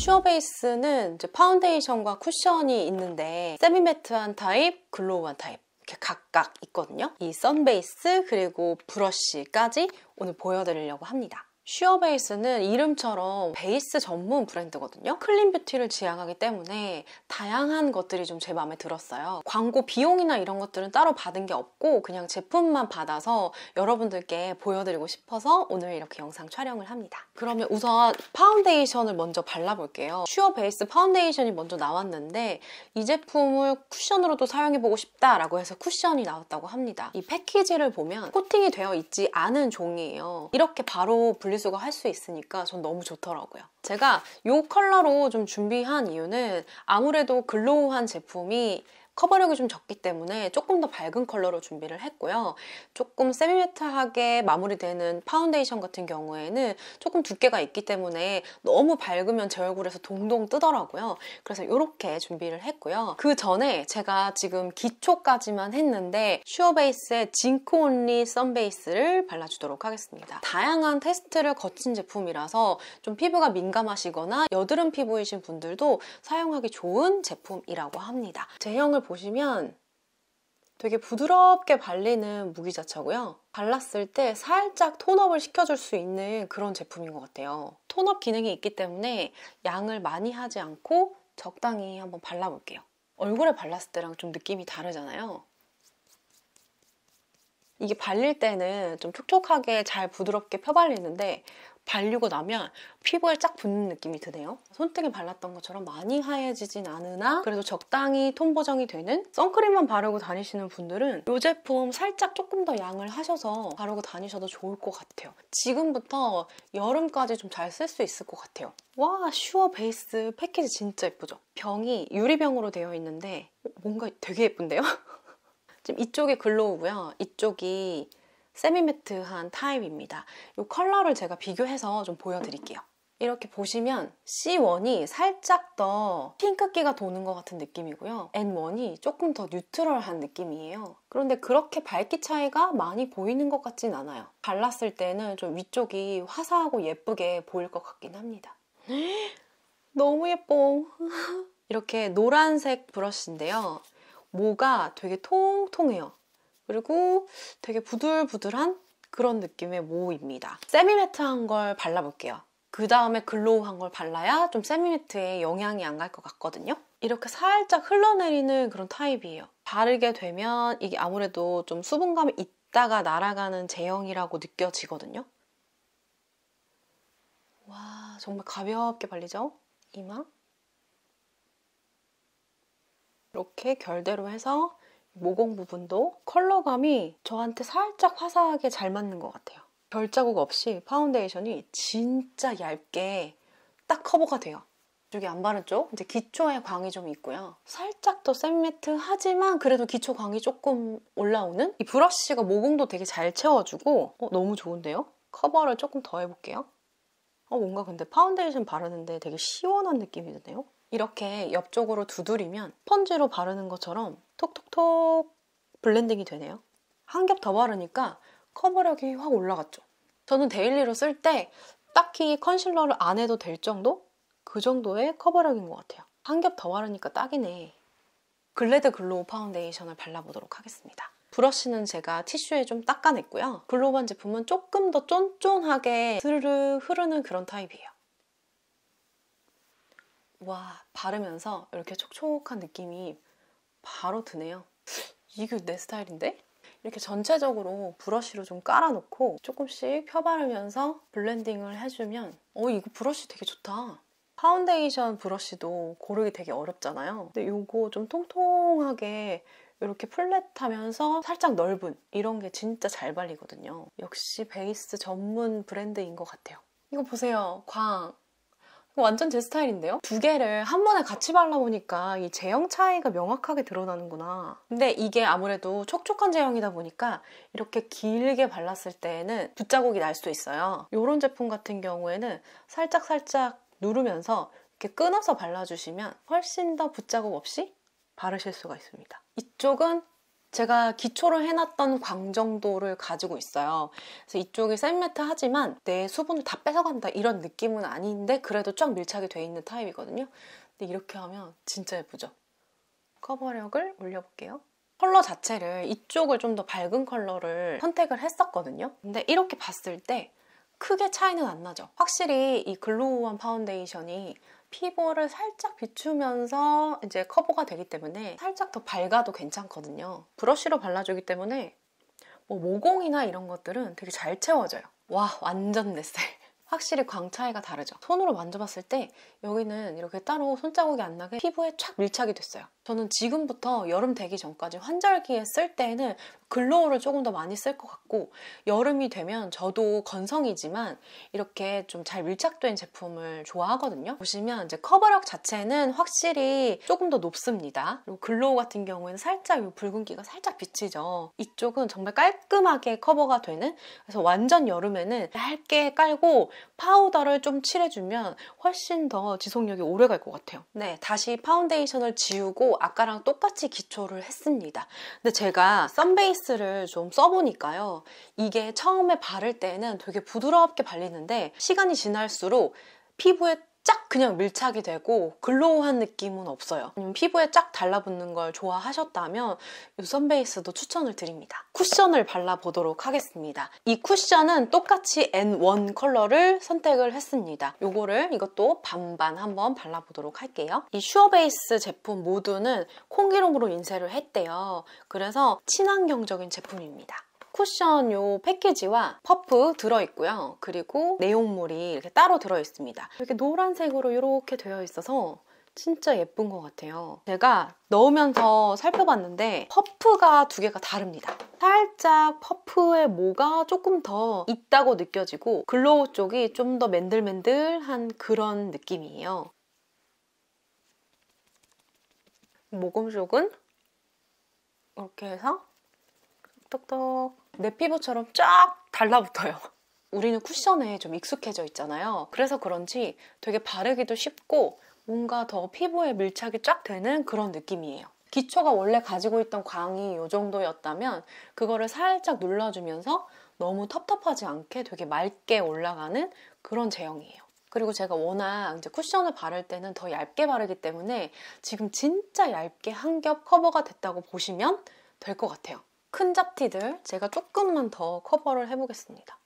슈어 베이스는 이제 파운데이션과 쿠션이 있는데 세미 매트한 타입, 글로우한 타입 이렇게 각각 있거든요. 이 선베이스 그리고 브러쉬까지 오늘 보여드리려고 합니다. 슈어베이스는 이름처럼 베이스 전문 브랜드거든요. 클린 뷰티를 지향하기 때문에 다양한 것들이 좀 제 마음에 들었어요. 광고 비용이나 이런 것들은 따로 받은 게 없고 그냥 제품만 받아서 여러분들께 보여드리고 싶어서 오늘 이렇게 영상 촬영을 합니다. 그러면 우선 파운데이션을 먼저 발라볼게요. 슈어베이스 파운데이션이 먼저 나왔는데 이 제품을 쿠션으로도 사용해보고 싶다라고 해서 쿠션이 나왔다고 합니다. 이 패키지를 보면 코팅이 되어 있지 않은 종이에요. 이렇게 바로 분리 주지수가 할 수 있으니까 전 너무 좋더라고요. 제가 이 컬러로 좀 준비한 이유는 아무래도 글로우한 제품이 커버력이 좀 적기 때문에 조금 더 밝은 컬러로 준비를 했고요. 조금 세미매트하게 마무리되는 파운데이션 같은 경우에는 조금 두께가 있기 때문에 너무 밝으면 제 얼굴에서 동동 뜨더라고요. 그래서 이렇게 준비를 했고요. 그 전에 제가 지금 기초까지만 했는데 슈어베이스의 징크 온리 선베이스를 발라주도록 하겠습니다. 다양한 테스트를 거친 제품이라서 좀 피부가 민감하시거나 여드름 피부이신 분들도 사용하기 좋은 제품이라고 합니다. 제형을 보시면 되게 부드럽게 발리는 무기자차고요. 발랐을 때 살짝 톤업을 시켜줄 수 있는 그런 제품인 것 같아요. 톤업 기능이 있기 때문에 양을 많이 하지 않고 적당히 한번 발라볼게요. 얼굴에 발랐을 때랑 좀 느낌이 다르잖아요. 이게 발릴 때는 좀 촉촉하게 잘 부드럽게 펴발리는데 발리고 나면 피부에 쫙 붙는 느낌이 드네요. 손등에 발랐던 것처럼 많이 하얘지진 않으나 그래도 적당히 톤 보정이 되는 선크림만 바르고 다니시는 분들은 이 제품 살짝 조금 더 양을 하셔서 바르고 다니셔도 좋을 것 같아요. 지금부터 여름까지 좀 잘 쓸 수 있을 것 같아요. 와 슈어 베이스 패키지 진짜 예쁘죠? 병이 유리병으로 되어 있는데 어, 뭔가 되게 예쁜데요? 지금 이쪽이 글로우고요. 이쪽이 세미매트한 타입입니다. 이 컬러를 제가 비교해서 좀 보여드릴게요. 이렇게 보시면 C1이 살짝 더 핑크기가 도는 것 같은 느낌이고요. N1이 조금 더 뉴트럴한 느낌이에요. 그런데 그렇게 밝기 차이가 많이 보이는 것 같진 않아요. 발랐을 때는 좀 위쪽이 화사하고 예쁘게 보일 것 같긴 합니다. 너무 예뻐. 이렇게 노란색 브러쉬인데요. 모가 되게 통통해요. 그리고 되게 부들부들한 그런 느낌의 모입니다. 세미매트한 걸 발라볼게요. 그 다음에 글로우한 걸 발라야 좀 세미매트에 영향이 안 갈 것 같거든요. 이렇게 살짝 흘러내리는 그런 타입이에요. 바르게 되면 이게 아무래도 좀 수분감이 있다가 날아가는 제형이라고 느껴지거든요. 와 정말 가볍게 발리죠? 이마 이렇게 결대로 해서 모공 부분도 컬러감이 저한테 살짝 화사하게 잘 맞는 것 같아요. 별 자국 없이 파운데이션이 진짜 얇게 딱 커버가 돼요. 쪽이 안 바른 쪽 이제 기초에 광이 좀 있고요. 살짝 더 센 매트 하지만 그래도 기초 광이 조금 올라오는 이 브러쉬가 모공도 되게 잘 채워주고 어, 너무 좋은데요? 커버를 조금 더 해볼게요. 어, 뭔가 근데 파운데이션 바르는데 되게 시원한 느낌이 드네요. 이렇게 옆쪽으로 두드리면 펀지로 바르는 것처럼 톡톡톡 블렌딩이 되네요. 한 겹 더 바르니까 커버력이 확 올라갔죠. 저는 데일리로 쓸 때 딱히 컨실러를 안 해도 될 정도? 그 정도의 커버력인 것 같아요. 한 겹 더 바르니까 딱이네. 글래드 글로우 파운데이션을 발라보도록 하겠습니다. 브러쉬는 제가 티슈에 좀 닦아냈고요. 글로반 제품은 조금 더 쫀쫀하게 스르르 흐르는 그런 타입이에요. 와, 바르면서 이렇게 촉촉한 느낌이 바로 드네요. 이게 내 스타일인데? 이렇게 전체적으로 브러쉬로 좀 깔아놓고 조금씩 펴바르면서 블렌딩을 해주면 어 이거 브러쉬 되게 좋다. 파운데이션 브러쉬도 고르기 되게 어렵잖아요. 근데 이거 좀 통통하게 이렇게 플랫하면서 살짝 넓은 이런 게 진짜 잘 발리거든요. 역시 베이스 전문 브랜드인 것 같아요. 이거 보세요. 광. 완전 제 스타일인데요? 두 개를 한 번에 같이 발라보니까 이 제형 차이가 명확하게 드러나는구나. 근데 이게 아무래도 촉촉한 제형이다 보니까 이렇게 길게 발랐을 때에는 붓자국이 날 수도 있어요. 이런 제품 같은 경우에는 살짝살짝 누르면서 이렇게 끊어서 발라주시면 훨씬 더 붓자국 없이 바르실 수가 있습니다. 이쪽은 제가 기초를 해놨던 광정도를 가지고 있어요. 그래서 이쪽이 셀매트 하지만 내 수분을 다 뺏어간다 이런 느낌은 아닌데 그래도 쫙 밀착이 돼 있는 타입이거든요. 근데 이렇게 하면 진짜 예쁘죠? 커버력을 올려볼게요. 컬러 자체를 이쪽을 좀 더 밝은 컬러를 선택을 했었거든요. 근데 이렇게 봤을 때 크게 차이는 안 나죠. 확실히 이 글로우한 파운데이션이 피부를 살짝 비추면서 이제 커버가 되기 때문에 살짝 더 밝아도 괜찮거든요. 브러쉬로 발라주기 때문에 뭐 모공이나 이런 것들은 되게 잘 채워져요. 와 완전 내 셀. 확실히 광 차이가 다르죠. 손으로 만져봤을 때 여기는 이렇게 따로 손자국이 안 나게 피부에 착 밀착이 됐어요. 저는 지금부터 여름 되기 전까지 환절기에 쓸 때에는 글로우를 조금 더 많이 쓸 것 같고 여름이 되면 저도 건성이지만 이렇게 좀 잘 밀착된 제품을 좋아하거든요. 보시면 이제 커버력 자체는 확실히 조금 더 높습니다. 그리고 글로우 같은 경우에는 살짝 붉은기가 살짝 비치죠. 이쪽은 정말 깔끔하게 커버가 되는 그래서 완전 여름에는 얇게 깔고 파우더를 좀 칠해주면 훨씬 더 지속력이 오래 갈 것 같아요. 네, 다시 파운데이션을 지우고 아까랑 똑같이 기초를 했습니다. 근데 제가 썬베이스를 좀 써보니까요. 이게 처음에 바를 때는 되게 부드럽게 발리는데 시간이 지날수록 피부에 쫙 그냥 밀착이 되고 글로우한 느낌은 없어요. 피부에 쫙 달라붙는 걸 좋아하셨다면 이 선베이스도 추천을 드립니다. 쿠션을 발라보도록 하겠습니다. 이 쿠션은 똑같이 N1 컬러를 선택을 했습니다. 이거를 이것도 반반 한번 발라보도록 할게요. 이 슈어베이스 제품 모두는 콩기름으로 인쇄를 했대요. 그래서 친환경적인 제품입니다. 쿠션 요 패키지와 퍼프 들어있고요. 그리고 내용물이 이렇게 따로 들어있습니다. 이렇게 노란색으로 이렇게 되어 있어서 진짜 예쁜 것 같아요. 제가 넣으면서 살펴봤는데 퍼프가 두 개가 다릅니다. 살짝 퍼프의 모가 조금 더 있다고 느껴지고 글로우 쪽이 좀 더 맨들맨들한 그런 느낌이에요. 모공 쪽은 이렇게 해서 톡톡똑내 피부처럼 쫙 달라붙어요. 우리는 쿠션에 좀 익숙해져 있잖아요. 그래서 그런지 되게 바르기도 쉽고 뭔가 더 피부에 밀착이 쫙 되는 그런 느낌이에요. 기초가 원래 가지고 있던 광이 이 정도였다면 그거를 살짝 눌러주면서 너무 텁텁하지 않게 되게 맑게 올라가는 그런 제형이에요. 그리고 제가 워낙 이제 쿠션을 바를 때는 더 얇게 바르기 때문에 지금 진짜 얇게 한 겹 커버가 됐다고 보시면 될 것 같아요. 큰 잡티들 제가 조금만 더 커버를 해보겠습니다.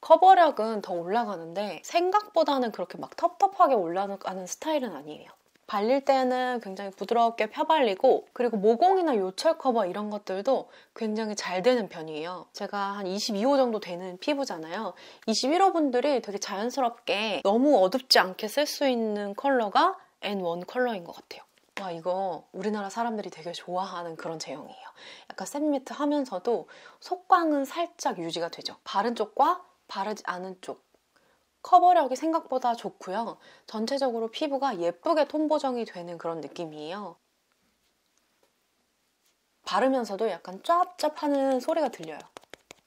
커버력은 더 올라가는데 생각보다는 그렇게 막 텁텁하게 올라가는 스타일은 아니에요. 발릴 때는 굉장히 부드럽게 펴발리고 그리고 모공이나 요철 커버 이런 것들도 굉장히 잘 되는 편이에요. 제가 한 22호 정도 되는 피부잖아요. 21호 분들이 되게 자연스럽게 너무 어둡지 않게 쓸 수 있는 컬러가 N1 컬러인 것 같아요. 와 이거 우리나라 사람들이 되게 좋아하는 그런 제형이에요. 약간 샌미트 하면서도 속광은 살짝 유지가 되죠. 바른 쪽과 바르지 않은 쪽 커버력이 생각보다 좋고요. 전체적으로 피부가 예쁘게 톤 보정이 되는 그런 느낌이에요. 바르면서도 약간 짭짭하는 소리가 들려요.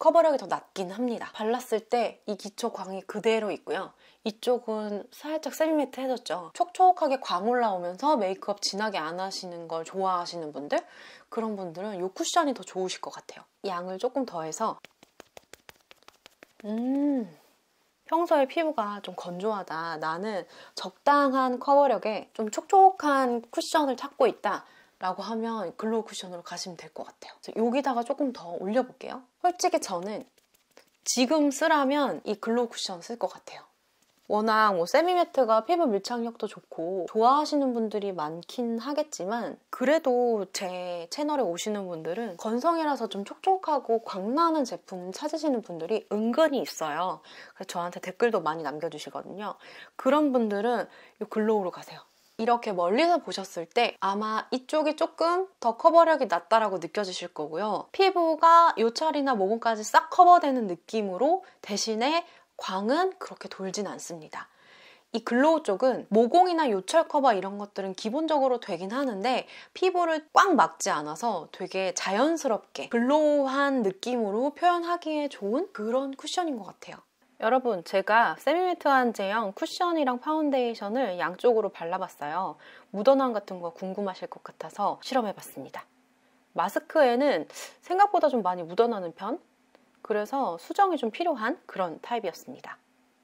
커버력이 더 낮긴 합니다. 발랐을 때 이 기초 광이 그대로 있고요. 이쪽은 살짝 세미매트해졌죠. 촉촉하게 광 올라오면서 메이크업 진하게 안 하시는 걸 좋아하시는 분들 그런 분들은 이 쿠션이 더 좋으실 것 같아요. 양을 조금 더해서 음... 평소에 피부가 좀 건조하다. 나는 적당한 커버력에 좀 촉촉한 쿠션을 찾고 있다. 라고 하면 글로우 쿠션으로 가시면 될 것 같아요. 여기다가 조금 더 올려볼게요. 솔직히 저는 지금 쓰라면 이 글로우 쿠션 쓸 것 같아요. 워낙 뭐 세미매트가 피부 밀착력도 좋고 좋아하시는 분들이 많긴 하겠지만 그래도 제 채널에 오시는 분들은 건성이라서 좀 촉촉하고 광나는 제품 찾으시는 분들이 은근히 있어요. 그래서 저한테 댓글도 많이 남겨주시거든요. 그런 분들은 이 글로우로 가세요. 이렇게 멀리서 보셨을 때 아마 이쪽이 조금 더 커버력이 낮다라고 느껴지실 거고요. 피부가 요철이나 모공까지 싹 커버되는 느낌으로 대신에 광은 그렇게 돌진 않습니다. 이 글로우 쪽은 모공이나 요철 커버 이런 것들은 기본적으로 되긴 하는데 피부를 꽉 막지 않아서 되게 자연스럽게 글로우한 느낌으로 표현하기에 좋은 그런 쿠션인 것 같아요. 여러분, 제가 세미매트한 제형 쿠션이랑 파운데이션을 양쪽으로 발라봤어요. 묻어남 같은 거 궁금하실 것 같아서 실험해봤습니다. 마스크에는 생각보다 좀 많이 묻어나는 편? 그래서 수정이 좀 필요한 그런 타입이었습니다.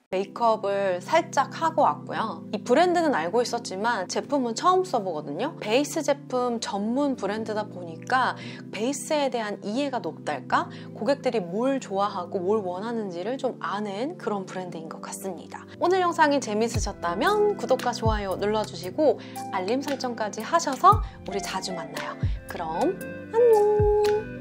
메이크업을 살짝 하고 왔고요. 이 브랜드는 알고 있었지만 제품은 처음 써보거든요. 베이스 제품 전문 브랜드다 보니까 베이스에 대한 이해가 높달까? 고객들이 뭘 좋아하고 뭘 원하는지를 좀 아는 그런 브랜드인 것 같습니다. 오늘 영상이 재밌으셨다면 구독과 좋아요 눌러주시고 알림 설정까지 하셔서 우리 자주 만나요. 그럼 안녕!